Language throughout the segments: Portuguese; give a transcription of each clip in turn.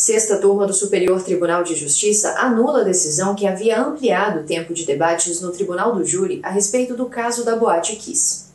Sexta turma do Superior Tribunal de Justiça anula a decisão que havia ampliado o tempo de debates no Tribunal do Júri a respeito do caso da Boate Kiss.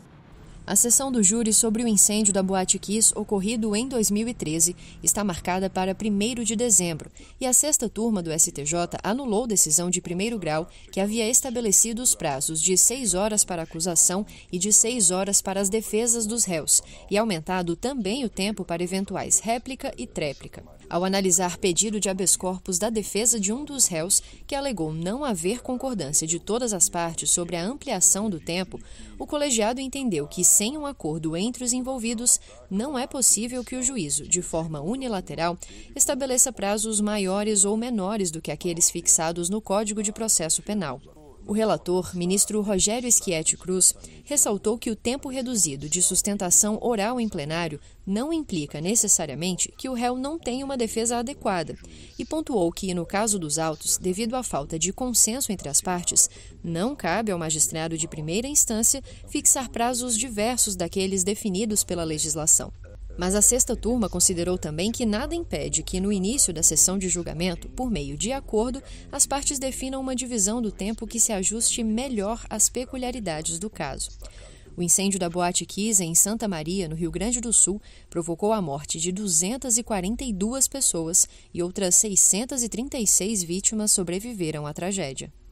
A sessão do júri sobre o incêndio da Boate Kiss, ocorrido em 2013, está marcada para 1 de dezembro e a sexta turma do STJ anulou decisão de primeiro grau que havia estabelecido os prazos de seis horas para acusação e de seis horas para as defesas dos réus e aumentado também o tempo para eventuais réplica e tréplica. Ao analisar pedido de habeas corpus da defesa de um dos réus, que alegou não haver concordância de todas as partes sobre a ampliação do tempo, o colegiado entendeu que, sem um acordo entre os envolvidos, não é possível que o juízo, de forma unilateral, estabeleça prazos maiores ou menores do que aqueles fixados no Código de Processo Penal. O relator, ministro Rogério Schietti Cruz, ressaltou que o tempo reduzido de sustentação oral em plenário não implica necessariamente que o réu não tenha uma defesa adequada e pontuou que, no caso dos autos, devido à falta de consenso entre as partes, não cabe ao magistrado de primeira instância fixar prazos diversos daqueles definidos pela legislação. Mas a sexta turma considerou também que nada impede que, no início da sessão de julgamento, por meio de acordo, as partes definam uma divisão do tempo que se ajuste melhor às peculiaridades do caso. O incêndio da Boate Kiss em Santa Maria, no Rio Grande do Sul, provocou a morte de 242 pessoas e outras 636 vítimas sobreviveram à tragédia.